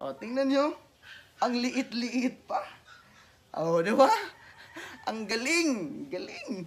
O, oh, tingnan nyo. Ang liit-liit pa. O, oh, di ba? Ang galing. Galing.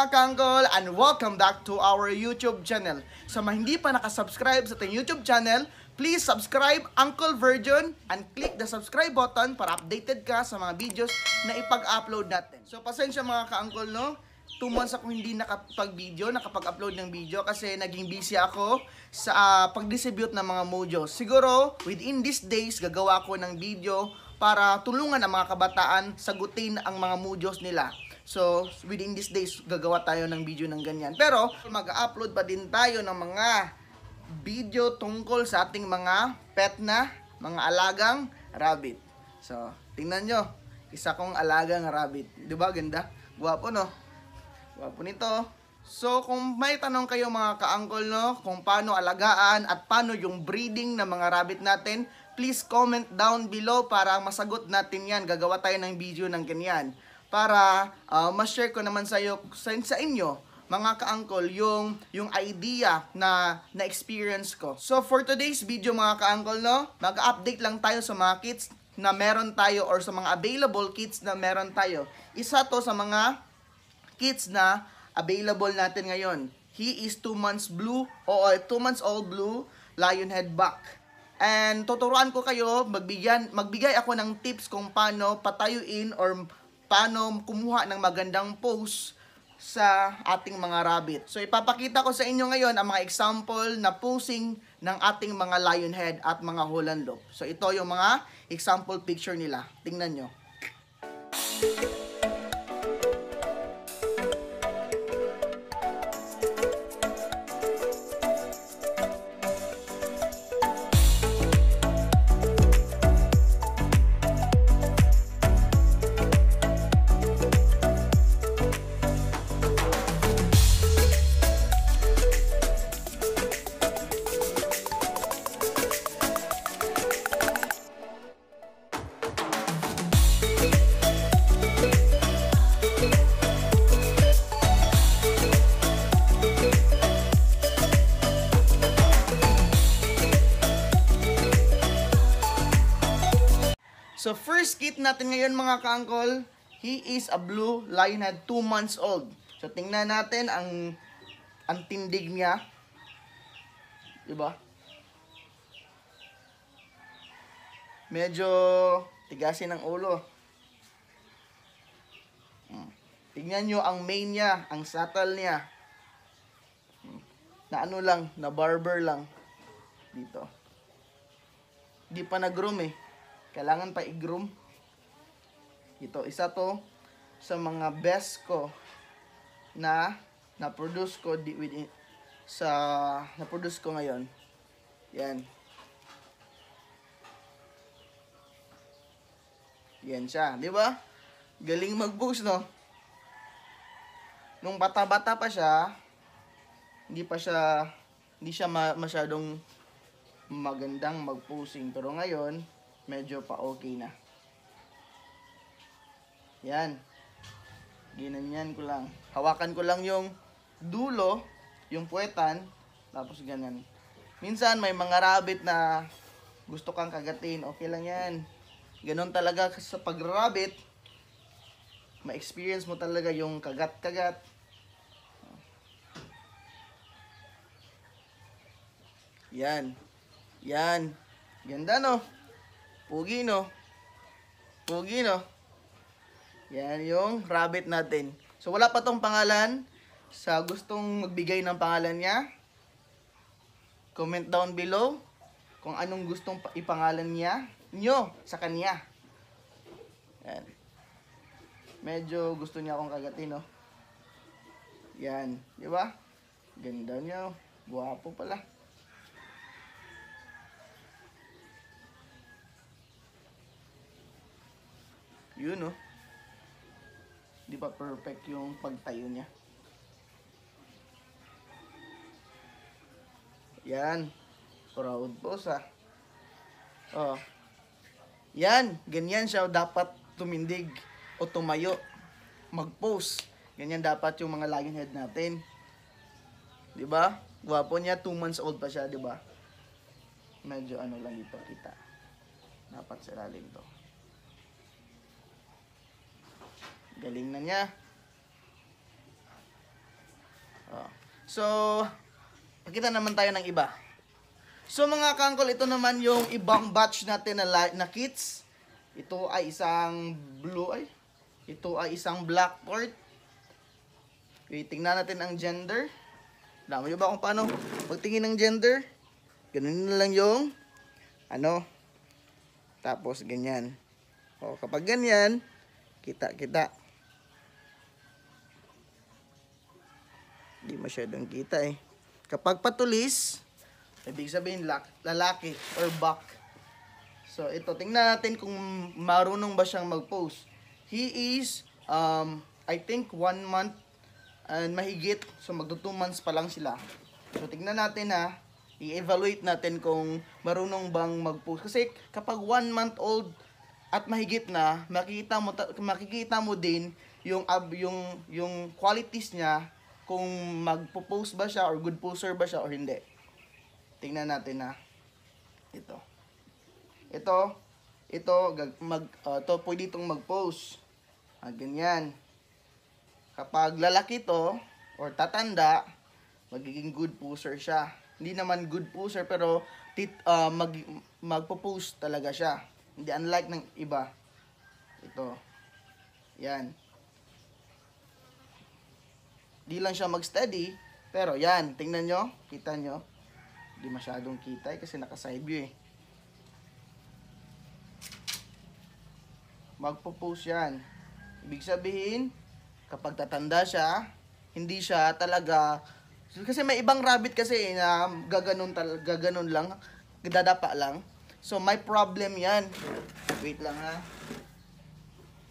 mga kanggol and welcome back to our YouTube channel. Sa mga hindi pa nakasubscribe sa ating YouTube channel, please subscribe Uncle Virgin and click the subscribe button para updated ka sa mga videos na ipag-upload natin. So pasensya mga ka no, 2 months ako hindi nakapag-video, nakapag-upload ng video kasi naging busy ako sa uh, pag-distribute ng mga mojo. Siguro within these days gagawa ko ng video para tulungan ang mga kabataan sagutin ang mga mojos nila. So, within these days, gagawa tayo ng video ng ganyan. Pero, mag-upload pa din tayo ng mga video tungkol sa ating mga pet na mga alagang rabbit. So, tingnan nyo. Isa kong alagang rabbit. Di ba? Ganda. Guwapo, no? Guwapo nito. So, kung may tanong kayo mga ka-uncle, no, kung paano alagaan at paano yung breeding ng mga rabbit natin, please comment down below para masagot natin yan. Gagawa tayo ng video ng ganyan para uh, ma-share ko naman sa, iyo, sa, sa inyo mga ka-uncle yung yung idea na na experience ko. So for today's video mga ka-uncle no, mag-update lang tayo sa mga kits na meron tayo or sa mga available kits na meron tayo. Isa to sa mga kits na available natin ngayon. He is 2 months blue o 2 months old blue lion head buck. And tuturuan ko kayo, magbigyan, magbigay ako ng tips kung paano patayuin or paano kumuha ng magandang post sa ating mga rabbit. So ipapakita ko sa inyo ngayon ang mga example na posing ng ating mga lionhead at mga Holland Loop. So ito yung mga example picture nila. Tingnan nyo. Music first kit natin ngayon mga kaangkol, he is a blue lionhead, 2 months old. So, tingnan natin ang, ang tindig niya. 'Di ba? Medyo tigasin ng ulo. Hmm. Tingnan nyo ang mane niya, ang saddle niya. Hmm. Na ano lang, na barber lang. Dito. Hindi pa nag-groom eh. Kailangan pa i-groom. Ito, isa to sa mga best ko na na-produce ko di, within, sa na-produce ko ngayon. Yan. Yan siya, di ba? Galing mag boost no? Nung bata-bata pa siya, hindi pa siya, hindi siya ma masyadong magandang mag Pero ngayon, medyo pa okay na. Yan. Ginanyan ko lang. Hawakan ko lang yung dulo, yung puwetan, tapos ganyan. Minsan may mga rabbit na gusto kang kagatin, okay lang yan. Ganon talaga sa pag-rabbit, ma-experience mo talaga yung kagat-kagat. Yan. Yan. Ganda no? Pugi, no? Pugi, no? Yan yung rabbit natin. So, wala pa tong pangalan. Sa gustong magbigay ng pangalan niya, comment down below kung anong gustong ipangalan niya nyo sa kanya. Yan. Medyo gusto niya akong kagatin, no? Yan. Di ba? Ganda niya. Guwapo pala. Yun, no? Di ba perfect yung pagtayo niya? Yan. Proud po sa. Ah. Oh. Yan. Ganyan siya dapat tumindig o tumayo. Mag-post. Ganyan dapat yung mga lagging head natin. 'Di ba? guwapo niya, 2 months old pa siya, 'di ba? Medyo ano lang ito kita. Dapat sa lalim to. Galing na niya. Oh. So, nakita naman tayo ng iba. So mga kangkol, ito naman yung ibang batch natin na, na kits. Ito ay isang blue, ay. Ito ay isang black port. Okay, tingnan natin ang gender. Alam nyo ba kung paano pagtingin ng gender? Ganun na lang yung ano. Tapos ganyan. O kapag ganyan, kita-kita. Di masyadong kita eh. Kapag patulis, ibig sabihin lak, lalaki or buck. So ito, tingnan natin kung marunong ba siyang mag-post. He is, um, I think, one month and mahigit. So magto 2 months pa lang sila. So tingnan natin ha. I-evaluate natin kung marunong bang mag-post. Kasi kapag one month old at mahigit na, makikita mo, makikita mo din yung, yung, yung qualities niya kung magpo-post ba siya or good poster ba siya or hindi. Tingnan natin na ito. Ito, ito mag uh, to pwede itong mag-post. Ah, ganyan. Kapag lalaki to or tatanda, magiging good poster siya. Hindi naman good poster pero tit, uh, mag magpo-post talaga siya. Hindi unlike ng iba. Ito. Yan Di lang siya mag-steady. Pero yan, tingnan nyo. Kita nyo. Hindi masyadong kita eh, kasi naka-side view eh. Magpo-post yan. Ibig sabihin, kapag tatanda siya, hindi siya talaga... Kasi may ibang rabbit kasi eh, na gaganon, tal gaganon lang, dadapa lang. So, may problem yan. Wait lang ha.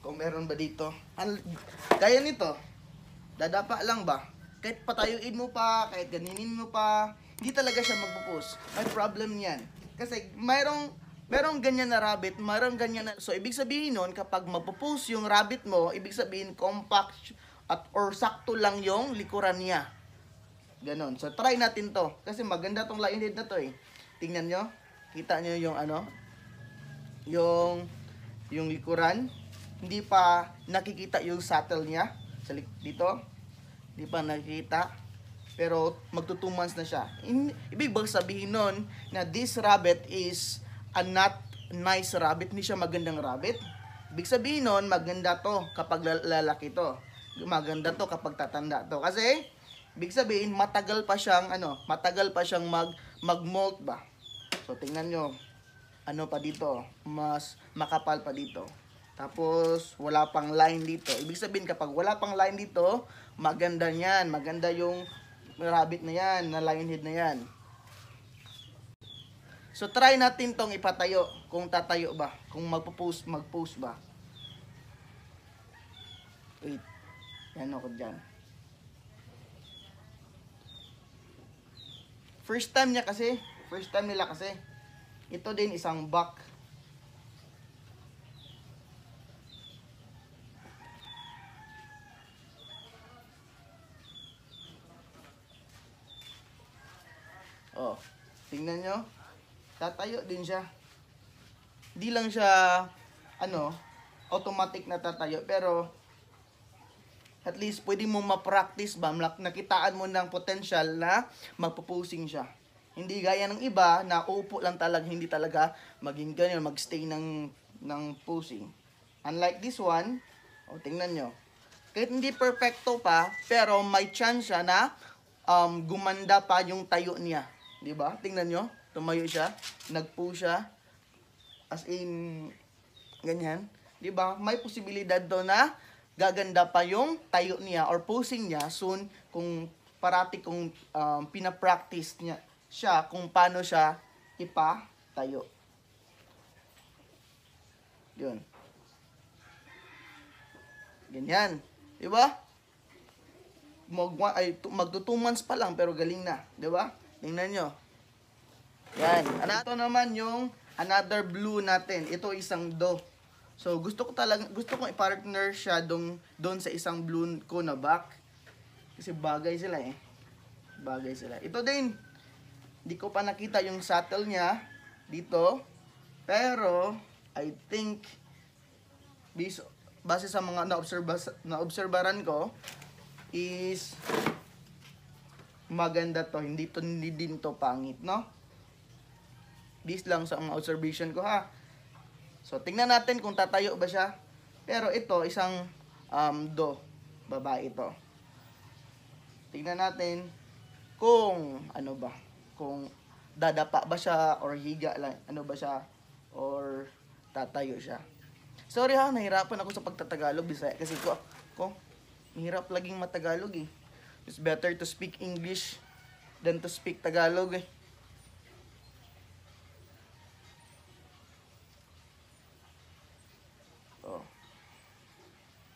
Kung meron ba dito. Kaya nito. Dadapa lang ba? Kahit patayuin mo pa, kahit ganinin mo pa, hindi talaga siya magpo-post. May problem niyan. Kasi mayroong Merong ganyan na rabbit, merong ganyan na... So, ibig sabihin nun, kapag magpo mapopost yung rabbit mo, ibig sabihin compact at or sakto lang yung likuran niya. Ganon. So, try natin to. Kasi maganda tong line head na to eh. Tingnan nyo. Kita nyo yung ano? Yung, yung likuran. Hindi pa nakikita yung saddle niya sa dito. Hindi pa nakikita. Pero magto 2 months na siya. In, ibig bang sabihin nun na this rabbit is a not nice rabbit. Hindi siya magandang rabbit. Ibig sabihin nun, maganda to kapag lalaki to. Maganda to kapag tatanda to. Kasi, ibig sabihin, matagal pa siyang, ano, matagal pa siyang mag, mag-molt ba. So, tingnan nyo. Ano pa dito? Mas makapal pa dito. Tapos, wala pang line dito. Ibig sabihin, kapag wala pang line dito, maganda niyan. Maganda yung rabbit na yan, na lion head na yan. So, try natin tong ipatayo. Kung tatayo ba. Kung magpo-post, mag-post ba. Wait. Yan ako dyan. First time niya kasi. First time nila kasi. Ito din isang buck. Oh, tingnan nyo. Tatayo din siya. Di lang siya, ano, automatic na tatayo. Pero, at least pwede mo ma-practice ba? Nakitaan mo ng potential na magpupusing siya. Hindi gaya ng iba na upo lang talaga, hindi talaga maging ganyan, magstay ng, ng pusing. Unlike this one, o oh, tingnan nyo, kahit hindi perfecto pa, pero may chance siya na um, gumanda pa yung tayo niya. 'Di ba? Tingnan nyo. Tumayo siya. Nag-pull siya. As in, ganyan. 'Di ba? May posibilidad do na gaganda pa yung tayo niya or posing niya soon kung parati kung um, pina-practice niya siya kung paano siya ipatayo. Yun. Ganyan. Di ba? Mag, ay, mag two months pa lang pero galing na. Di ba? Tingnan nyo. Yan. Ito naman yung another blue natin. Ito isang do. So, gusto ko talaga, gusto kong i-partner siya doon sa isang blue ko na back. Kasi bagay sila eh. Bagay sila. Ito din. Hindi ko pa nakita yung saddle niya dito. Pero, I think, based, base sa mga na-observaran na ko, is maganda to. Hindi to hindi din to pangit, no? This lang sa mga observation ko ha. So tingnan natin kung tatayo ba siya. Pero ito isang um, do babae ito Tingnan natin kung ano ba, kung dadapa ba siya or higa lang, ano ba siya or tatayo siya. Sorry ha, nahirapan ako sa pagtatagalog bisaya kasi ko, ko, mahirap laging matagalog eh. It's better to speak English than to speak Tagalog eh. Oh.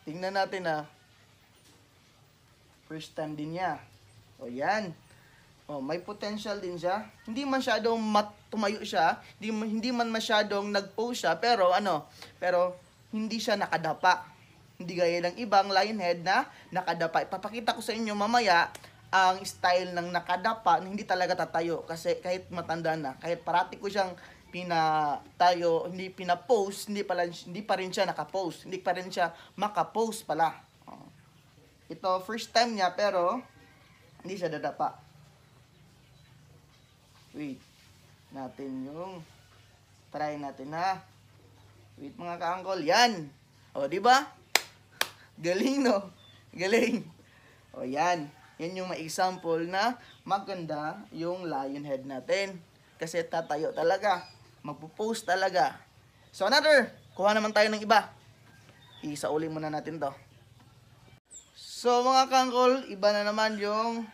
Tingnan natin ah. First time din niya. O oh, yan. Oh, may potential din siya. Hindi masyadong mat tumayo siya, hindi, hindi man masyadong nag-pose siya, pero ano, pero hindi siya nakadapa. Hindi gaya ng ibang lionhead na nakadapa. Ipapakita ko sa inyo mamaya ang style ng nakadapa na hindi talaga tatayo kasi kahit matanda na, kahit parati ko siyang pina tayo, hindi pina-post, hindi pala hindi pa rin siya naka-post, hindi pa rin siya maka-post pala. Oh. Ito first time niya pero hindi siya dadapa. Wait. Natin yung try natin ha. Wait mga ka-uncle, yan. O, di ba? Galing, no? Galing. O, yan. Yan yung ma-example na maganda yung lion head natin. Kasi tatayo talaga. Magpo-post talaga. So, another. Kuha naman tayo ng iba. Isa uli muna natin to. So, mga kangkol, iba na naman yung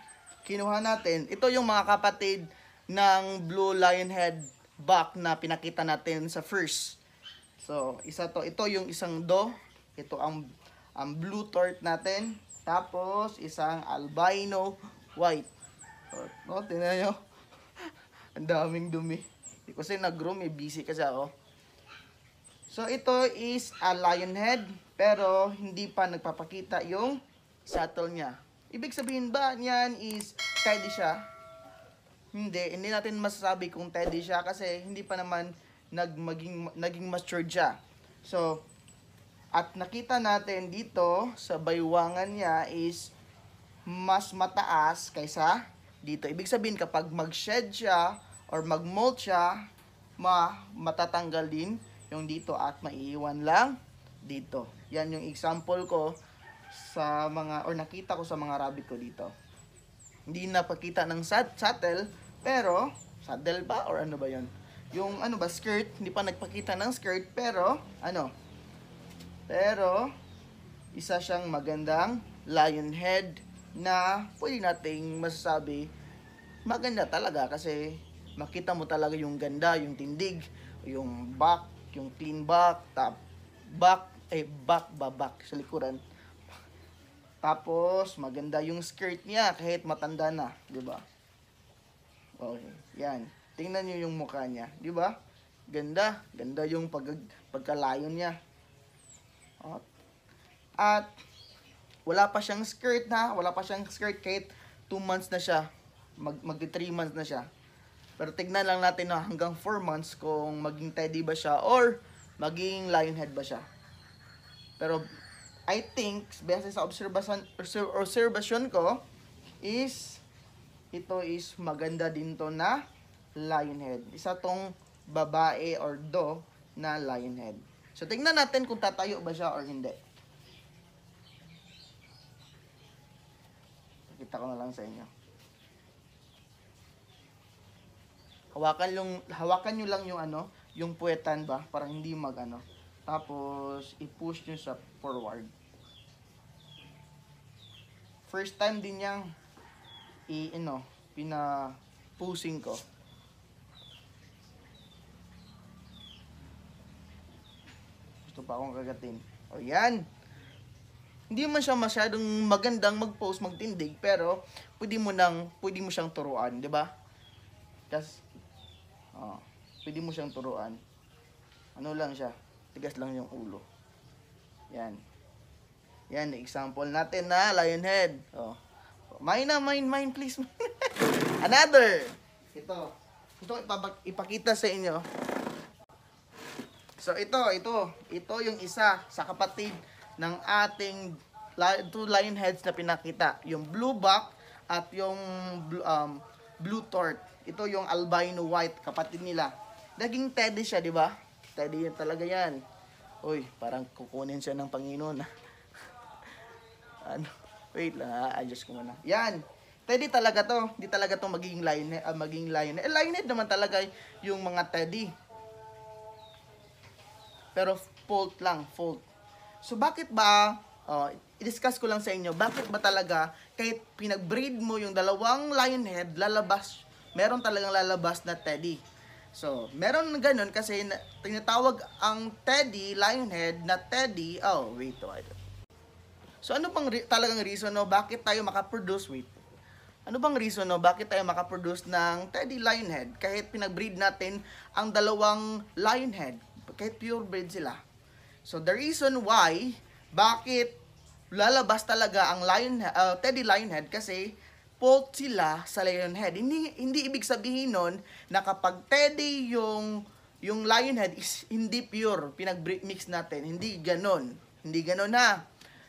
kinuha natin. Ito yung mga kapatid ng blue lion head back na pinakita natin sa first. So, isa to. Ito yung isang do. Ito ang ang blue tort natin. Tapos, isang albino white tort. tingnan nyo. ang daming dumi. Kasi nag-room, eh, busy kasi ako. So, ito is a lion head, pero hindi pa nagpapakita yung saddle niya. Ibig sabihin ba niyan is teddy siya? Hindi, hindi natin masasabi kung teddy siya kasi hindi pa naman nag, naging matured siya. So, at nakita natin dito sa baywangan niya is mas mataas kaysa dito. Ibig sabihin kapag mag-shed siya or mag-molt siya, ma matatanggal din yung dito at maiiwan lang dito. Yan yung example ko sa mga or nakita ko sa mga rabbit ko dito. Hindi napakita ng saddle pero saddle ba or ano ba 'yon? Yung ano ba skirt, hindi pa nagpakita ng skirt pero ano, pero, isa siyang magandang lion head na pwede nating masasabi maganda talaga kasi makita mo talaga yung ganda, yung tindig, yung back, yung clean back, top, back, eh back, babak sa likuran. Tapos, maganda yung skirt niya kahit matanda na, di ba? Okay, yan. Tingnan niyo yung mukha niya, di ba? Ganda, ganda yung pag pagka-lion niya. Op. At wala pa siyang skirt na, wala pa siyang skirt kahit 2 months na siya. Mag magdi 3 months na siya. Pero tignan lang natin na hanggang 4 months kung maging teddy ba siya or maging lion head ba siya. Pero I think, based sa observation, observation ko, is ito is maganda din to na lion head. Isa tong babae or do na lion head. So, tingnan natin kung tatayo ba siya or hindi. Kita ko na lang sa inyo. Hawakan, yung, hawakan nyo lang yung ano, yung puwetan ba, para hindi magano Tapos, i-push nyo sa forward. First time din niyang i-ano, pina-pusing ko. Ito pa akong kagatin. O yan. Hindi man siya masyadong magandang mag-post, magtindig, pero pwede mo nang, pwede mo siyang turuan, di ba? Just, oh, pwede mo siyang turuan. Ano lang siya, tigas lang yung ulo. Yan. Yan, example natin na, lion head. Oh. Mine na, mine, mine, please. Another. Ito. Ito ipapakita sa inyo. So ito, ito, ito yung isa sa kapatid ng ating two lion heads na pinakita. Yung blue buck at yung blue, um, blue tort. Ito yung albino white, kapatid nila. Daging teddy siya, di ba? Teddy yun talaga yan. Uy, parang kukunin siya ng Panginoon. ano? Wait lang ha, ah, adjust ko muna. Yan! Teddy talaga to. Di talaga to magiging lion, uh, ah, magiging lion. Eh, lion naman talaga yung mga teddy pero fault lang, fault. So bakit ba, uh, i-discuss ko lang sa inyo, bakit ba talaga kahit pinagbreed mo yung dalawang lionhead, lalabas, meron talagang lalabas na teddy. So, meron ganun kasi na, tinatawag ang teddy, lionhead, na teddy, oh, wait, wait. Oh, so, ano bang re- talagang reason no, bakit tayo makaproduce, wait, ano bang reason no bakit tayo makaproduce ng teddy lionhead kahit pinagbreed natin ang dalawang lionhead kahit purebred sila. So the reason why, bakit lalabas talaga ang lion, uh, Teddy head kasi polt sila sa lion head. Hindi, hindi ibig sabihin nun na kapag Teddy yung, yung lion head is hindi pure, pinag-mix natin. Hindi ganon. Hindi ganon na.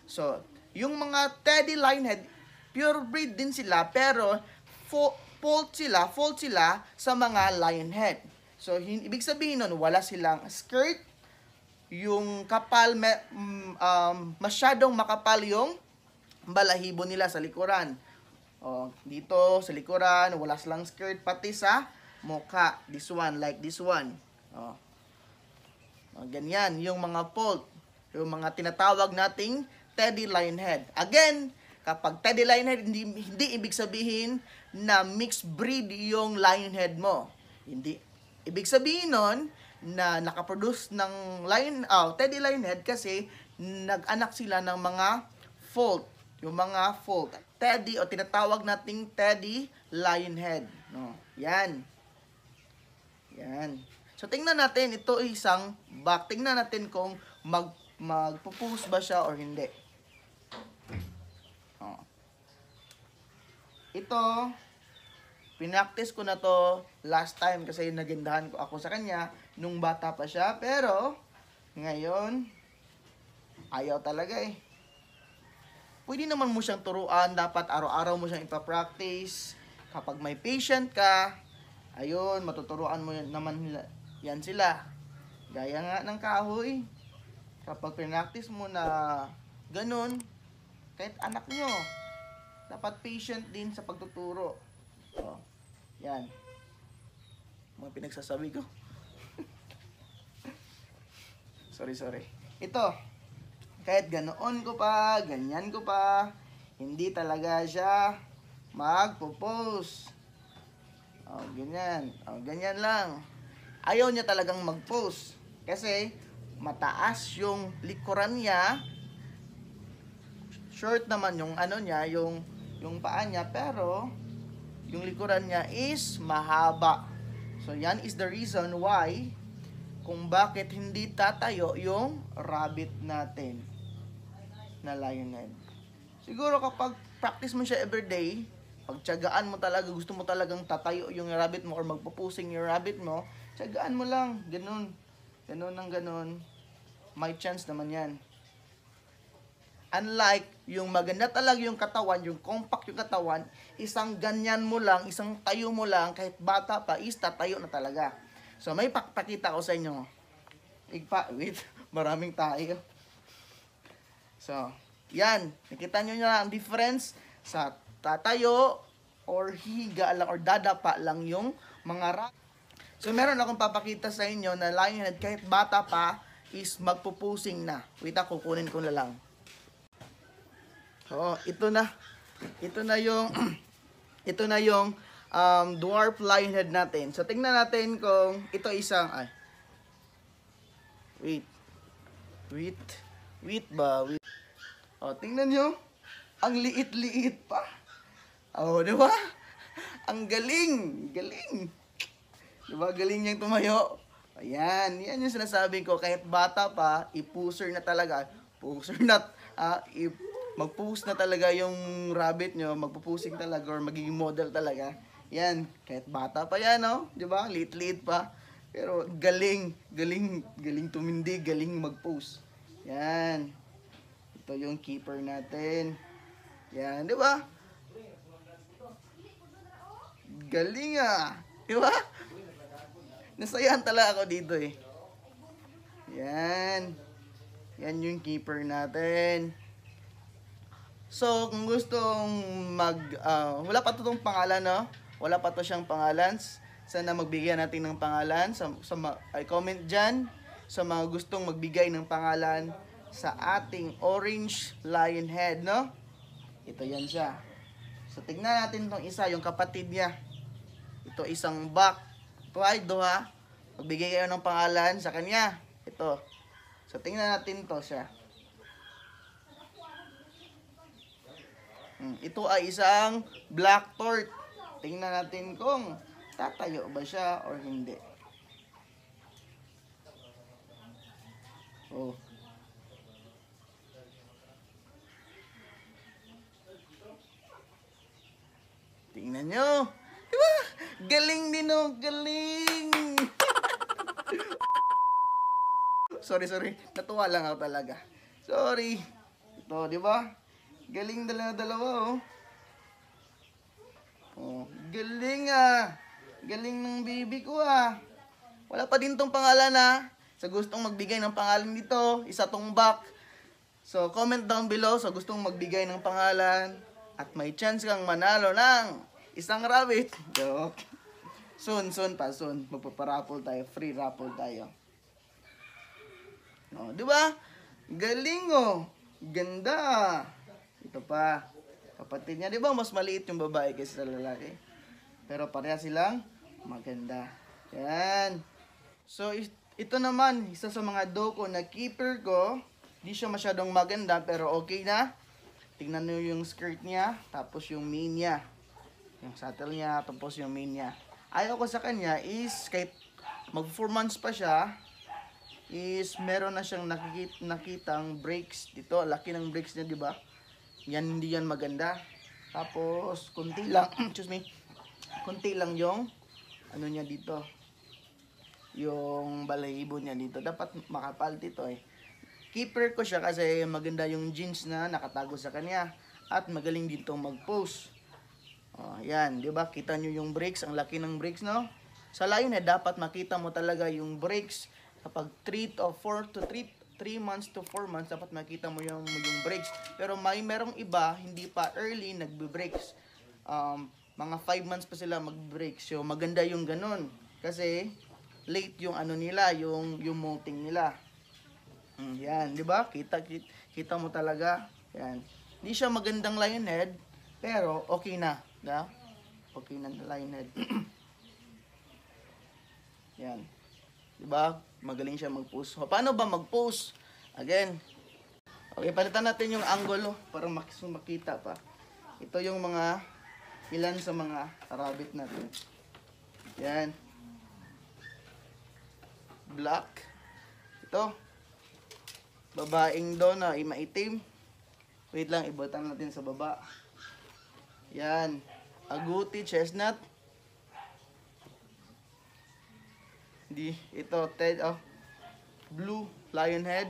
So, yung mga Teddy head, pure breed din sila pero fault sila, fault sila sa mga lion head. So, ibig sabihin nun, wala silang skirt, yung kapal, mm, um, masyadong makapal yung balahibo nila sa likuran. Oh, dito, sa likuran, wala silang skirt, pati sa mukha. This one, like this one. Oh. o ganyan, yung mga fold. Yung mga tinatawag nating teddy lion head. Again, kapag teddy lion head, hindi, hindi ibig sabihin na mixed breed yung lion head mo. Hindi, Ibig sabihin nun, na nakaproduce ng line, oh, Teddy Linehead kasi nag-anak sila ng mga fault. Yung mga fault. Teddy o tinatawag nating Teddy Lionhead. No? Yan. Yan. So tingnan natin, ito ay isang back. Tingnan natin kung mag magpo ba siya or hindi. Oh. Ito, Pinractice ko na to last time kasi nagindahan ko ako sa kanya nung bata pa siya. Pero, ngayon, ayaw talaga eh. Pwede naman mo siyang turuan. Dapat araw-araw mo siyang ipapractice. Kapag may patient ka, ayun, matuturuan mo naman nila, yan sila. Gaya nga ng kahoy. Kapag pinractice mo na ganun, kahit anak nyo, dapat patient din sa pagtuturo. So, oh. Yan. Mga pinagsasabi ko. sorry, sorry. Ito, kahit ganoon ko pa, ganyan ko pa, hindi talaga siya magpo-post. O, oh, ganyan. O, oh, ganyan lang. Ayaw niya talagang mag-post. Kasi, mataas yung likuran niya. Short naman yung ano niya, yung, yung paa niya. Pero, yung likuran niya is mahaba. So yan is the reason why kung bakit hindi tatayo yung rabbit natin na lionhead. Siguro kapag practice mo siya everyday, pagtyagaan mo talaga, gusto mo talagang tatayo yung rabbit mo or magpupusing yung rabbit mo, tyagaan mo lang, ganun. Ganun ng ganun. May chance naman yan. Unlike yung maganda talaga yung katawan, yung compact yung katawan, isang ganyan mo lang, isang tayo mo lang, kahit bata pa, is tatayo na talaga. So may pakita ko sa inyo. Igpa, wait, maraming tayo. So, yan. Nakita nyo na ang difference sa tatayo or higa lang or dadapa lang yung mga rat. So, meron akong papakita sa inyo na lionhead kahit bata pa is magpupusing na. Wait, ah, kukunin ko na lang. Oh, ito na. Ito na yung ito na yung um, dwarf lionhead natin. So tingnan natin kung ito isang ay Wait. Wait. Wait ba? Wait. Oh, tingnan niyo. Ang liit-liit pa. Oh, di ba? Ang galing. Galing. Di ba? Galing niyang tumayo. Ayan. Yan yung sinasabi ko. Kahit bata pa, ipuser na talaga. Puser na. Ah, ipuser mag-post na talaga yung rabbit nyo, magpupusing talaga or magiging model talaga. Yan, kahit bata pa yan, no? Oh. Di ba? Lit-lit pa. Pero galing, galing, galing tumindi, galing mag-post. Yan. Ito yung keeper natin. Yan, di ba? Galing ah. Di ba? Nasayahan talaga ako dito eh. Yan. Yan yung keeper natin. So, kung gustong mag, uh, wala pa to tong pangalan, no? Wala pa to siyang pangalan. Sana magbigyan natin ng pangalan. Sa, sa ay comment dyan sa mga gustong magbigay ng pangalan sa ating orange lion head, no? Ito yan siya. So, tignan natin tong isa, yung kapatid niya. Ito isang back. Pride ay duha. Magbigay kayo ng pangalan sa kanya. Ito. So, tingnan natin to siya. Mm, ito ay isang black tort. Tingnan natin kung tatayo ba siya or hindi. Oh. Tingnan nyo. Diba? Galing din oh. Galing. sorry, sorry. Natuwa lang ako talaga. Sorry. Ito, di ba? Galing dala dalawa oh. Oh, galing ah. Galing ng baby ko ah. Wala pa din tong pangalan ah. Sa gustong magbigay ng pangalan dito, isa tong back. So, comment down below sa gustong magbigay ng pangalan at may chance kang manalo ng isang rabbit. Joke. Soon, soon pa, soon. Magpaparapol tayo. Free raffle tayo. No, oh, di ba? Galing oh. Ganda. Ah. Ito pa, kapatid niya. Di ba mas maliit yung babae kaysa sa lalaki? Pero pareha silang maganda. Yan. So, ito naman, isa sa mga doko na keeper ko. Hindi siya masyadong maganda pero okay na. Tingnan nyo yung skirt niya, tapos yung mane niya. Yung saddle niya, tapos yung mane niya. Ayaw ko sa kanya is kahit mag 4 months pa siya, is meron na siyang nakikitang brakes dito. Laki ng brakes niya, di ba? Yan hindi yan maganda. Tapos konti lang, excuse me. Konti lang yung ano niya dito. Yung balahibo niya dito. Dapat makapal dito eh. Keeper ko siya kasi maganda yung jeans na nakatago sa kanya at magaling din tong mag-post. Oh, yan, 'di ba? Kita niyo yung brakes, ang laki ng brakes, no? Sa layo na eh, dapat makita mo talaga yung brakes kapag 3 to 4 to 3 3 months to 4 months, dapat makita mo yung, yung breaks. Pero may merong iba, hindi pa early, nagbe-breaks. Um, mga 5 months pa sila mag-break. So, maganda yung ganun. Kasi, late yung ano nila, yung, yung molting nila. Mm, yan, di ba? Kita, kita, kita mo talaga. Yan. Hindi siya magandang lionhead, pero okay na. 'di ba? Okay na lionhead. yan. 'Di ba? Magaling siya mag-post. So, paano ba mag-post? Again. Okay, palitan natin yung angle oh, para makita pa. Ito yung mga ilan sa mga rabbit natin. Yan. Black. Ito. Babaeng doon na maitim. Wait lang, ibutang natin sa baba. Yan. Aguti, chestnut. Di, ito, Ted, oh. Blue lion head.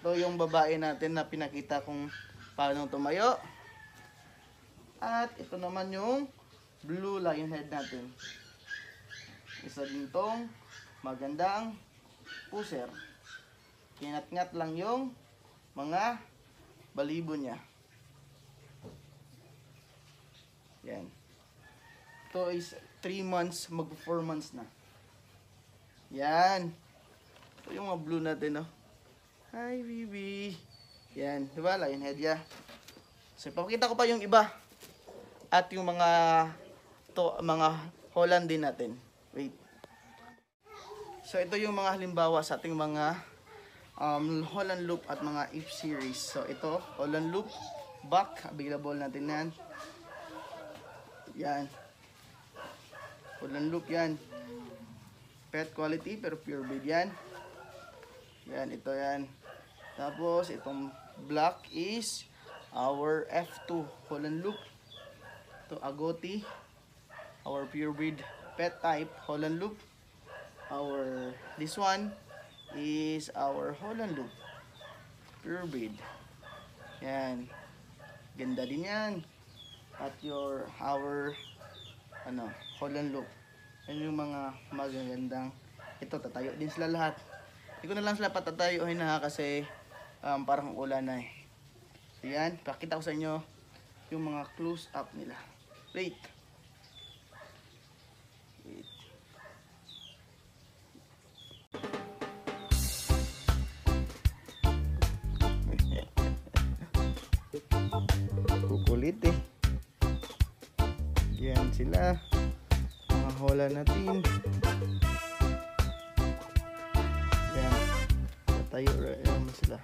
Ito yung babae natin na pinakita kung paano tumayo. At ito naman yung blue lion head natin. Isa din tong magandang puser. Kinatngat lang yung mga balibo niya. Yan. Ito is 3 months, mag 4 months na. Yan. Ito yung mga blue natin, no? Oh. Hi, baby. Yan. Diba? Lionhead, ya. Yeah. So, ipapakita ko pa yung iba. At yung mga to, mga Holland din natin. Wait. So, ito yung mga halimbawa sa ating mga um, Holland Loop at mga If Series. So, ito, Holland Loop, back, available natin yan. Yan. Woodland loop yan. Pet quality pero pure breed yan. Yan, ito yan. Tapos, itong black is our F2 Holland Loop. to Agoti. Our pure breed pet type Holland Loop. Our, this one is our Holland Loop. Pure breed. Yan. Ganda din yan. At your, our, ano, Holland Loop. Yan yung mga magagandang ito tatayo din sila lahat. Hindi ko na lang sila patatayuin na kasi um, parang ulan na eh. So yan, pakita ko sa inyo yung mga close up nila. Wait. Wait. Kukulit eh. Yan sila pinahola natin. Ayan. Patayo rin sila.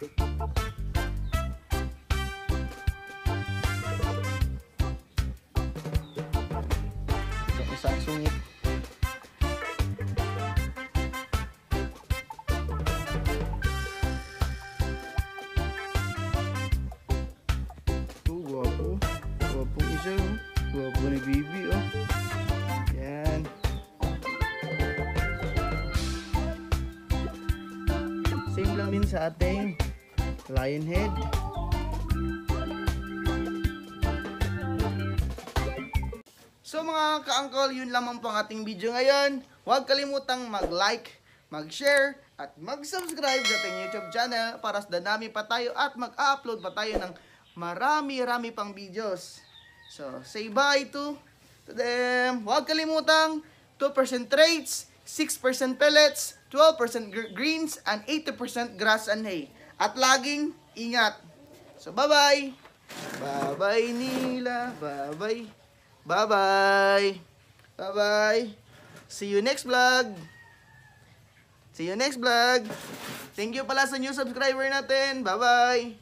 Isang sungit. lion head. So mga ka-uncle, yun lamang pang ating video ngayon. Huwag kalimutang mag-like, mag-share, at mag-subscribe sa ating YouTube channel para sa dami pa tayo at mag-upload pa tayo ng marami-rami pang videos. So, say bye to, to them. Huwag kalimutang 2% traits, 6% pellets, 12% greens, and 80% grass and hay. At laging ingat. So, bye-bye. Bye-bye nila. Bye-bye. Bye-bye. Bye-bye. See you next vlog. See you next vlog. Thank you pala sa new subscriber natin. Bye-bye.